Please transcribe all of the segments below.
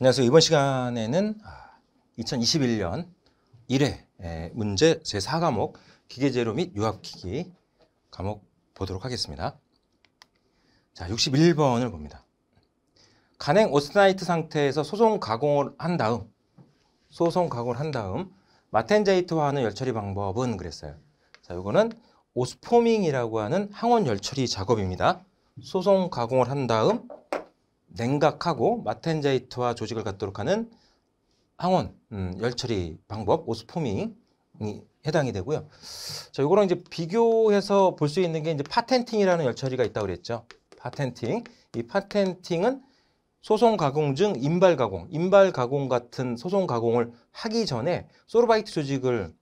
안녕하세요. 이번 시간에는 2021년 아, 1회 문제 제4과목 기계재료 및 유압기기 과목 보도록 하겠습니다. 자, 61번을 봅니다. 간행 오스나이트 상태에서 소송 가공을 한 다음 소송 가공을 한 다음 마텐제이트화하는 열처리 방법은 그랬어요. 자, 이거는 오스포밍이라고 하는 항원 열처리 작업입니다. 소송 가공을 한 다음 냉각하고 마텐자이트와 조직을 갖도록 하는 항원 음, 열처리 방법 오스포밍이 해당이 되고요. 자, 이거랑 이제 비교해서 볼 수 있는 게 이제 파텐팅이라는 열처리가 있다고 그랬죠. 파텐팅. 이 파텐팅은 소송 가공 중 인발 가공, 인발 가공 같은 소송 가공을 하기 전에 소르바이트 조직을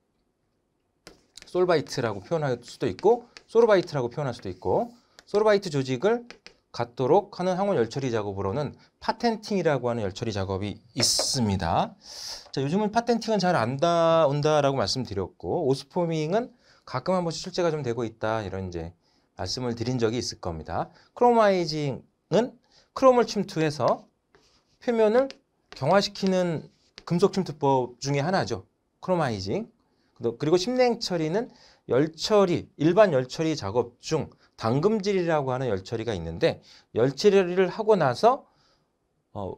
솔바이트라고 표현할 수도 있고 소르바이트라고 표현할 수도 있고 소르바이트 조직을 같도록 하는 항원 열처리 작업으로는 파텐팅이라고 하는 열처리 작업이 있습니다. 자, 요즘은 파텐팅은 잘 안다 온다라고 말씀드렸고 오스포밍은 가끔 한 번씩 출제가 좀 되고 있다 이런 이제 말씀을 드린 적이 있을 겁니다. 크로마이징은 크롬을 침투해서 표면을 경화시키는 금속 침투법 중에 하나죠. 크로마이징. 그리고 심냉 처리는 열처리, 일반 열처리 작업 중 방금질이라고 하는 열처리가 있는데 열처리를 하고 나서 어,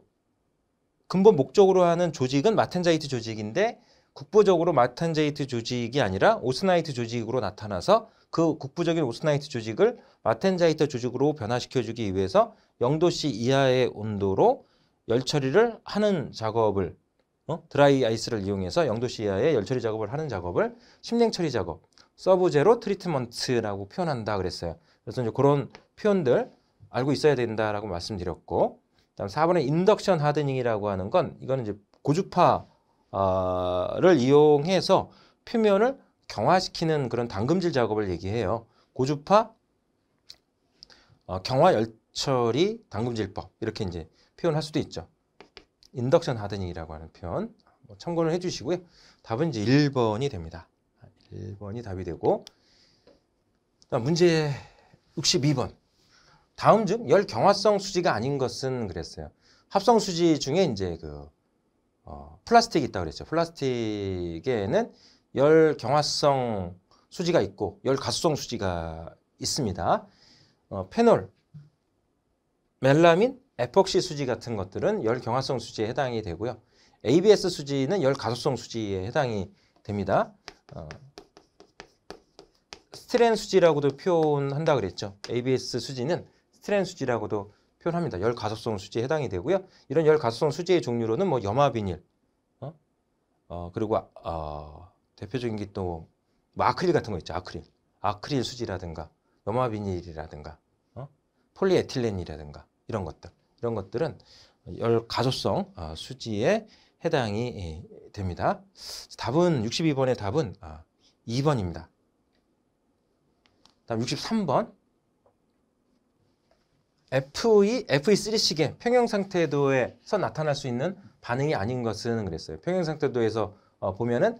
근본 목적으로 하는 조직은 마텐자이트 조직인데 국부적으로 마텐자이트 조직이 아니라 오스나이트 조직으로 나타나서 그 국부적인 오스나이트 조직을 마텐자이트 조직으로 변화시켜주기 위해서 0도씨 이하의 온도로 열처리를 하는 작업을 어? 드라이 아이스를 이용해서 0도씨 이하의 열처리 작업을 하는 작업을 심냉 처리 작업, 서브제로 트리트먼트라고 표현한다 그랬어요. 그래서 이제 그런 표현들 알고 있어야 된다라고 말씀드렸고 다음 4번에 인덕션 하드닝이라고 하는 건 이거는 이제 고주파를 아, 이용해서 표면을 경화시키는 그런 담금질 작업을 얘기해요. 고주파 어, 경화 열처리 담금질법 이렇게 이제 표현할 수도 있죠. 인덕션 하드닝이라고 하는 표현 참고를 해주시고요. 답은 이제 1번이 됩니다. 1번이 답이 되고 문제 62번. 다음 중 열 경화성 수지가 아닌 것은 그랬어요. 합성 수지 중에 이제 그 어, 플라스틱이 있다고 그랬죠. 플라스틱에는 열 경화성 수지가 있고 열 가수성 수지가 있습니다. 어, 페놀, 멜라민, 에폭시 수지 같은 것들은 열 경화성 수지에 해당이 되고요. ABS 수지는 열 가소성 수지에 해당이 됩니다. 어, 스트렌 수지라고도 표현한다 그랬죠. ABS 수지는 스트렌 수지라고도 표현합니다. 열 가속성 수지에 해당이 되고요. 이런 열 가속성 수지의 종류로는 뭐 염화 비닐, 어? 어 그리고 어, 대표적인 게또뭐 아크릴 같은 거 있죠. 아크릴, 아크릴 수지라든가 염화 비닐이라든가 어? 폴리에틸렌이라든가 이런 것들, 이런 것들은 열 가속성 어, 수지에 해당이 예, 됩니다. 답은 62번의 답은 아, 2번입니다. 다음 63번 FE, FE3 식의 평형 상태도에서 나타날 수 있는 반응이 아닌 것은 그랬어요. 평형 상태도에서 어, 보면은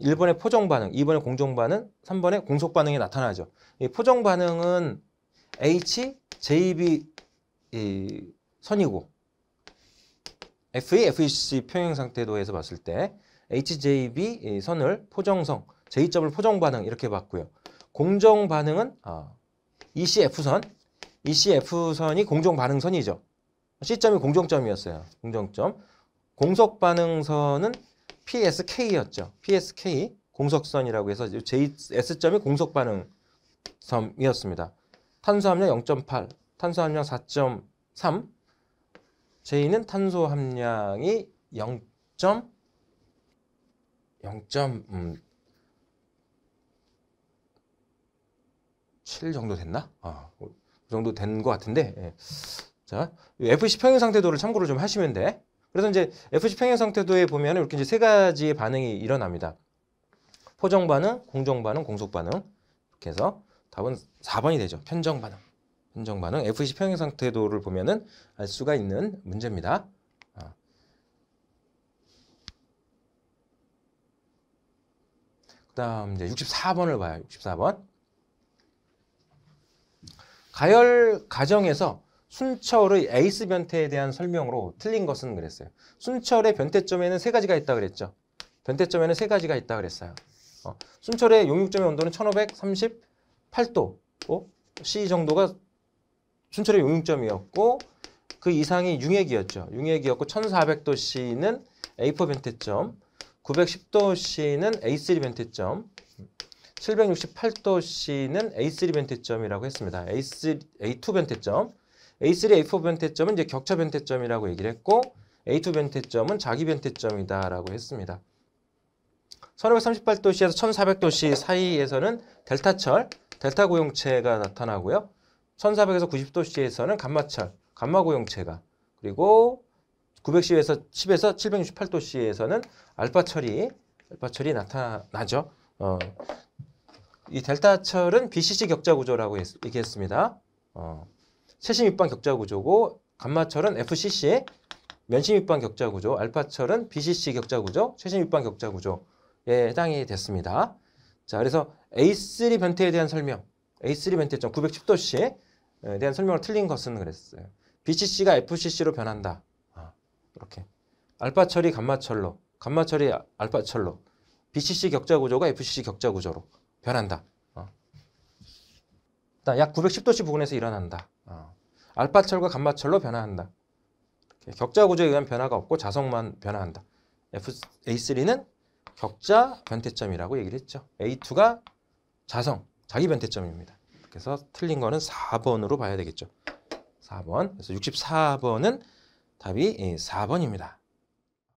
1번의 포정 반응, 2번의 공정 반응, 3번의 공속 반응이 나타나죠. 이 포정 반응은 H, JB 이, 선이고 FE, FEC 평형 상태도에서 봤을 때 HJB 선을 포정성, J점을 포정 반응 이렇게 봤고요. 공정 반응은 어, 아, ECF선, ECF선이 공정 반응선이죠. C점이 공정점이었어요. 공정점. 공석 반응선은 PSK였죠. PSK 공석선이라고 해서 JS점이 공석 반응선이었습니다. 탄소 함량 0.8, 탄소 함량 4.3, J는 탄소 함량이 0. 0. 음, 7 정도 됐나? 아, 뭐, 그 정도 된 것 같은데. 예. 자, FC 평형 상태도를 참고를 좀 하시면 돼. 그래서 이제 FC 평형 상태도에 보면 이렇게 이제 세 가지의 반응이 일어납니다. 포정 반응, 공정 반응, 공속 반응. 이렇게 해서 답은 4번이 되죠. 편정 반응. 편정 반응. FC 평형 상태도를 보면은 알 수가 있는 문제입니다. 아. 그다음 이제 64번을 봐요. 64번. 가열 과정에서 순철의 에이스 변태에 대한 설명으로 틀린 것은 그랬어요. 순철의 변태점에는 세 가지가 있다 그랬죠. 변태점에는 세 가지가 있다 그랬어요. 어, 순철의 용육점의 온도는 1538도 어? C 정도가 순철의 용육점이었고 그 이상이 융액이었죠. 융액이었고 1400도 C는 A4 변태점, 910도 C는 A3 변태점, 768도씨는 A3 변태점이라고 했습니다. A3, A2 변태점. A3, A4 변태점은 이제 격차 변태점이라고 얘기를 했고 A2 변태점은 자기 변태점이다라고 했습니다. 1538도씨에서 1400도씨 사이에서는 델타철, 델타 고용체가 나타나고요. 1400에서 90도씨에서는 감마철, 감마 고용체가 그리고 900시에서 10에서 768도씨에서는 알파철이 알파철이 나타나죠. 어, 이 델타철은 BCC 격자 구조라고 했, 얘기했습니다. 어, 세심 입방 격자 구조고 감마철은 FCC 면심 입방 격자 구조, 알파철은 BCC 격자 구조, 최심 입방 격자 구조에 해당이 됐습니다. 자, 그래서 A3 변태에 대한 설명, A3 변태점 910도씨에 대한 설명을 틀린 것은 그랬어요. BCC가 FCC로 변한다. 아, 이렇게 알파철이 감마철로, 감마철이 알파철로, BCC 격자 구조가 FCC 격자 구조로 변한다. 어. 약 910도씨 부근에서 일어난다. 어. 알파철과 감마철로 변화한다. 격자 구조에 의한 변화가 없고 자석만 변화한다. a 3는 격자 변태점이라고 얘기를 했죠. A2가 자성, 자기 변태점입니다. 그래서 틀린 거는 4번으로 봐야 되겠죠. 4번. 그래서 64번은 답이 4번입니다.